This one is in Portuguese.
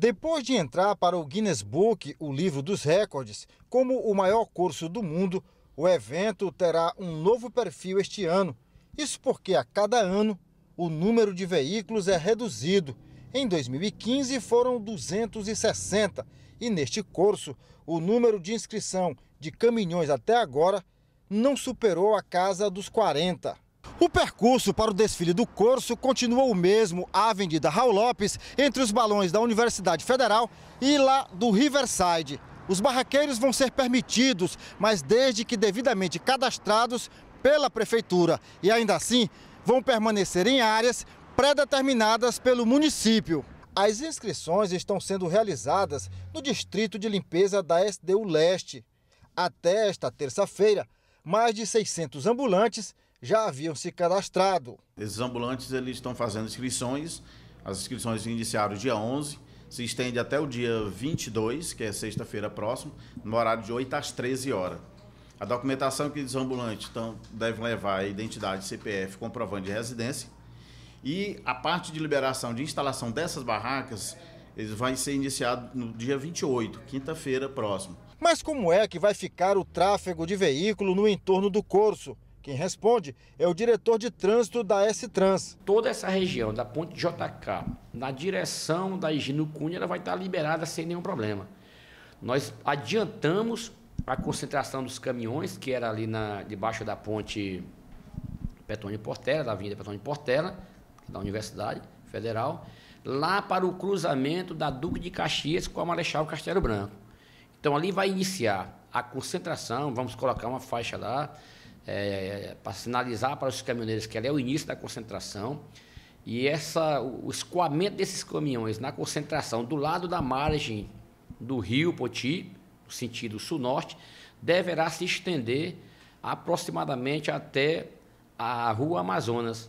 Depois de entrar para o Guinness Book, o livro dos recordes, como o maior curso do mundo, o evento terá um novo perfil este ano. Isso porque a cada ano o número de veículos é reduzido. Em 2015 foram 260 e neste curso o número de inscrição de caminhões até agora não superou a casa dos 40. O percurso para o desfile do Corso continua o mesmo à Avenida Raul Lopes, entre os balões da Universidade Federal e lá do Riverside. Os barraqueiros vão ser permitidos, mas desde que devidamente cadastrados pela Prefeitura. E ainda assim, vão permanecer em áreas pré-determinadas pelo município. As inscrições estão sendo realizadas no Distrito de Limpeza da SDU Leste. Até esta terça-feira, mais de 600 ambulantes já haviam se cadastrado. Esses ambulantes eles estão fazendo inscrições, as inscrições iniciaram dia 11, se estende até o dia 22, que é sexta-feira próxima, no horário de 8 às 13 horas. A documentação que os ambulantes então, devem levar é identidade CPF comprovando de residência. E a parte de liberação de instalação dessas barracas ele vai ser iniciado no dia 28, quinta-feira próximo. Mas como é que vai ficar o tráfego de veículo no entorno do Corso? Quem responde é o diretor de trânsito da S-Trans. Toda essa região da ponte JK, na direção da Higino Cunha, ela vai estar liberada sem nenhum problema. Nós adiantamos a concentração dos caminhões, que era ali na, debaixo da ponte Petônio Portela, da Avenida Petônio Portela, da Universidade Federal lá para o cruzamento da Duque de Caxias com a Marechal Castelo Branco. Então ali vai iniciar a concentração, vamos colocar uma faixa lá é, para sinalizar para os caminhoneiros que ali é o início da concentração. E essa, o escoamento desses caminhões na concentração do lado da margem do rio Poti, no sentido sul-norte, deverá se estender aproximadamente até a Rua Amazonas,